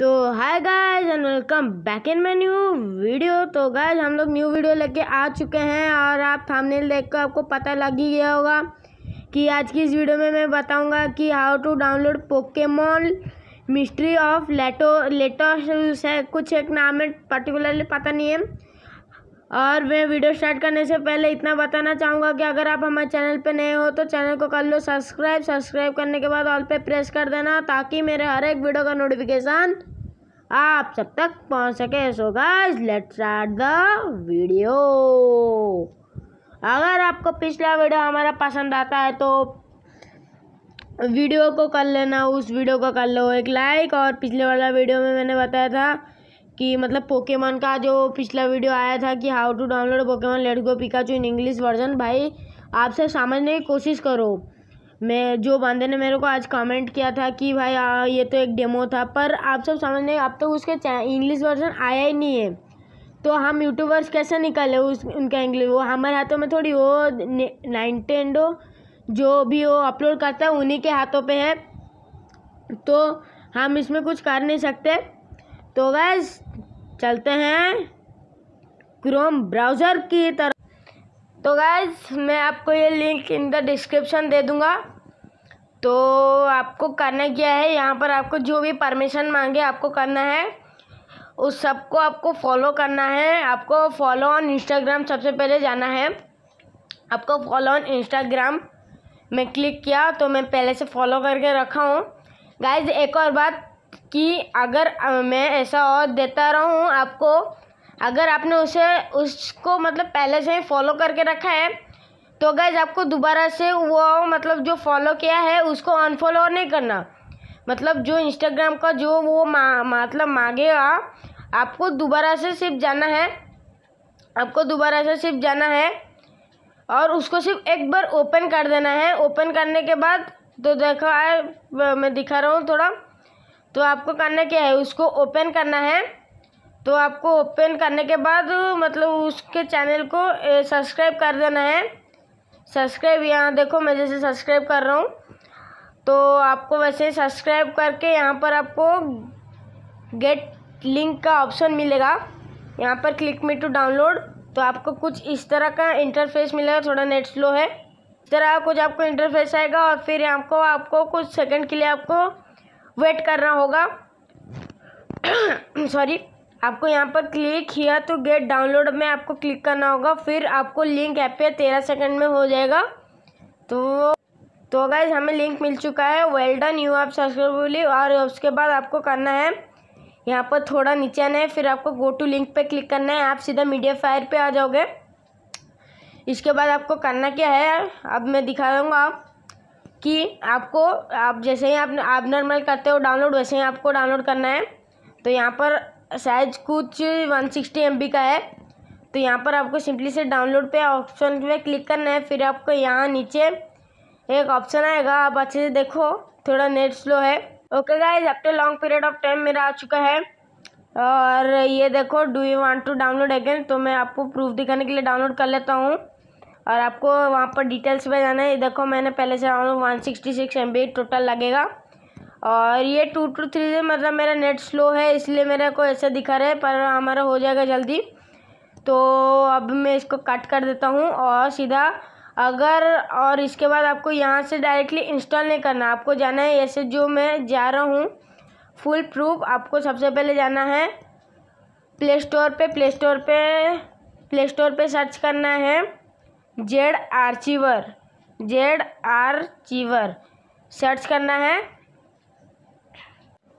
तो hi guys and welcome back in my new video तो guys हम लोग न्यू वीडियो लेके आ चुके हैं और आप थंबनेल कर आपको पता लग ही गया होगा कि आज की इस वीडियो में मैं बताऊंगा कि how to download Pokemon mystery of लेटो लेटोस है कुछ एक नाम है पर्टिकुलरली पता नहीं है और मैं वीडियो स्टार्ट करने से पहले इतना बताना चाहूँगा कि अगर आप हमारे चैनल पर नए हो तो चैनल को कर लो सब्सक्राइब सब्सक्राइब करने के बाद ऑल पे प्रेस कर देना ताकि मेरे हर एक वीडियो का नोटिफिकेशन आप सब तक पहुँच सके so guys let's start the video अगर आपको पिछला वीडियो हमारा पसंद आता है तो वीडियो को कर लेना उस वीडियो को कर लो एक लाइक और पिछले वाला वीडियो में मैंने बताया था कि मतलब पोकेमॉन का जो पिछला वीडियो आया था कि how to download Pokemon let go Pikachu in English version भाई आप सब समझने की कोशिश करो मैं जो बंदे ने मेरे को आज कमेंट किया था कि भाई आ, ये तो एक डेमो था पर आप सब समझ नहीं अब तो उसके इंग्लिश वर्जन आया ही नहीं है तो हम यूट्यूबर्स कैसे निकाले उस उनका इंग्लिश वो हमारे हाथों में थोड़ी वो नाइनटेंडो जो भी वो अपलोड करता है उन्हीं के हाथों पे है तो हम इसमें कुछ कर नहीं सकते तो वैस चलते हैं क्रोम ब्राउज़र की तरफ तो गैस मैं आपको ये लिंक इन द डिस्क्रिप्शन दे दूँगा तो आपको करना क्या है यहाँ पर आपको जो भी परमिशन मांगे आपको करना है उस सबको आपको फॉलो करना है आपको फॉलो ऑन इंस्टाग्राम सबसे पहले जाना है आपको फॉलो ऑन इंस्टाग्राम में क्लिक किया तो मैं पहले से फॉलो करके रखा हूँ गाइज एक और बात कि अगर मैं ऐसा और देता रहूँ आपको अगर आपने उसे उसको मतलब पहले से ही फॉलो करके रखा है तो गैज़ आपको दोबारा से वो मतलब जो फॉलो किया है उसको अनफॉलो नहीं करना मतलब जो इंस्टाग्राम का जो वो मा, मतलब मांगेगा आपको दोबारा से सिर्फ जाना है आपको दोबारा से सिर्फ जाना है और उसको सिर्फ एक बार ओपन कर देना है ओपन करने के बाद तो देखो मैं दिखा रहा हूँ थोड़ा तो आपको करना क्या है उसको ओपन करना है तो आपको ओपन करने के बाद मतलब उसके चैनल को सब्सक्राइब कर देना है सब्सक्राइब यहाँ देखो मैं जैसे सब्सक्राइब कर रहा हूँ तो आपको वैसे सब्सक्राइब करके यहाँ पर आपको गेट लिंक का ऑप्शन मिलेगा यहाँ पर क्लिक मी टू डाउनलोड तो आपको कुछ इस तरह का इंटरफेस मिलेगा थोड़ा नेट स्लो है इस तरह कुछ आपको इंटरफेस आएगा और फिर आपको आपको कुछ सेकंड के लिए आपको वेट करना होगा सॉरी आपको यहाँ पर क्लिक किया तो गेट डाउनलोड में आपको क्लिक करना होगा फिर आपको लिंक ऐप पे तेरह सेकंड में हो जाएगा तो तो गाइज हमें लिंक मिल चुका है वेल डन यू आप सक्सेसफुली और उसके बाद आपको करना है यहाँ पर थोड़ा नीचे आना है फिर आपको गो टू लिंक पे क्लिक करना है आप सीधा मीडिया फायर पर आ जाओगे इसके बाद आपको करना क्या है अब मैं दिखा दूँगा आप कि आपको आप जैसे ही आप आप नॉर्मल करते हो डाउनलोड वैसे ही आपको डाउनलोड करना है तो यहाँ पर साइज कुछ वन सिक्सटी एम बी का है तो यहाँ पर आपको सिंपली से डाउनलोड पे ऑप्शन पे क्लिक करना है फिर आपको यहाँ नीचे एक ऑप्शन आएगा आप अच्छे से देखो थोड़ा नेट स्लो है okay guys after long period of time मेरा आ चुका है और ये देखो do you want to download again तो मैं आपको प्रूफ दिखाने के लिए डाउनलोड कर लेता हूँ और आपको वहाँ पर डिटेल्स में जाना है देखो मैंने पहले से one sixty six M B total लगेगा और ये टू टू थ्री से मतलब मेरा नेट स्लो है इसलिए मेरे को ऐसा दिखा रहा है पर हमारा हो जाएगा जल्दी तो अब मैं इसको कट कर देता हूँ और सीधा अगर और इसके बाद आपको यहाँ से डायरेक्टली इंस्टॉल नहीं करना आपको जाना है ऐसे जो मैं जा रहा हूँ फुल प्रूफ आपको सबसे पहले जाना है प्ले स्टोर पर प्ले स्टोर पर प्ले स्टोर पर सर्च करना है ZArchiver ZArchiver search करना है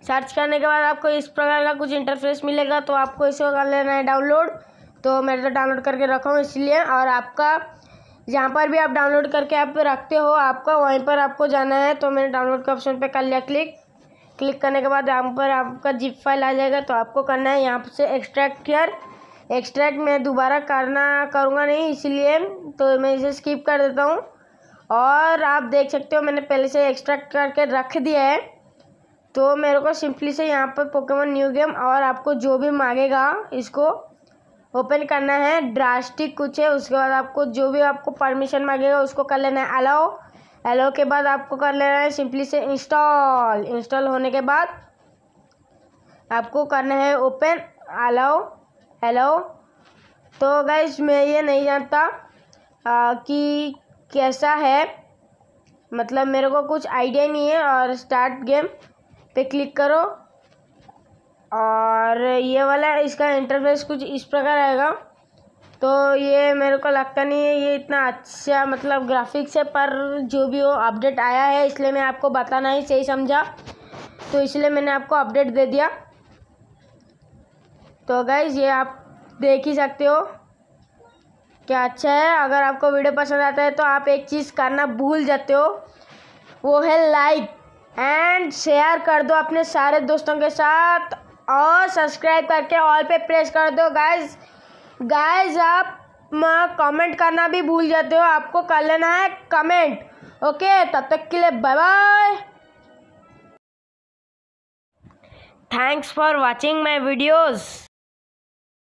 सर्च करने के बाद आपको इस प्रकार का कुछ इंटरफेस मिलेगा तो आपको इसे कर लेना है डाउनलोड तो मैं तो डाउनलोड करके रखा हूँ इसलिए और आपका जहाँ पर भी आप डाउनलोड करके आप रखते हो आपका वहीं पर आपको जाना है तो मैंने डाउनलोड के ऑप्शन पर कर लिया क्लिक क्लिक करने के बाद यहाँ पर आपका जिप फाइल आ जाएगा तो आपको करना है यहाँ से एक्स्ट्रैक्ट हियर एक्सट्रैक्ट मैं दोबारा करना करूँगा नहीं इसलिए तो मैं इसे स्किप कर देता हूँ और आप देख सकते हो मैंने पहले से एक्सट्रैक्ट करके रख दिया है तो मेरे को सिंपली से यहाँ पर पोकेमोन न्यू गेम और आपको जो भी मांगेगा इसको ओपन करना है ड्रास्टिक कुछ है उसके बाद आपको जो भी आपको परमिशन मांगेगा उसको कर लेना है अलाओ अलाओ के बाद आपको कर लेना है सिंपली से इंस्टॉल इंस्टॉल होने के बाद आपको करना है ओपन अलाओ हेलो तो गैस मैं ये नहीं जानता आ, कि कैसा है मतलब मेरे को कुछ आइडिया नहीं है और स्टार्ट गेम पे क्लिक करो और ये वाला इसका इंटरफेस कुछ इस प्रकार आएगा तो ये मेरे को लगता नहीं है ये इतना अच्छा मतलब ग्राफिक्स है पर जो भी हो अपडेट आया है इसलिए मैं आपको बताना ही सही समझा तो इसलिए मैंने आपको अपडेट दे दिया तो गाइज़ ये आप देख ही सकते हो क्या अच्छा है अगर आपको वीडियो पसंद आता है तो आप एक चीज़ करना भूल जाते हो वो है लाइक एंड शेयर कर दो अपने सारे दोस्तों के साथ और सब्सक्राइब करके ऑल पे प्रेस कर दो गाइज गाइज आप कमेंट करना भी भूल जाते हो आपको कर लेना है कमेंट ओके तब तक के लिए bye bye thanks for watching my videos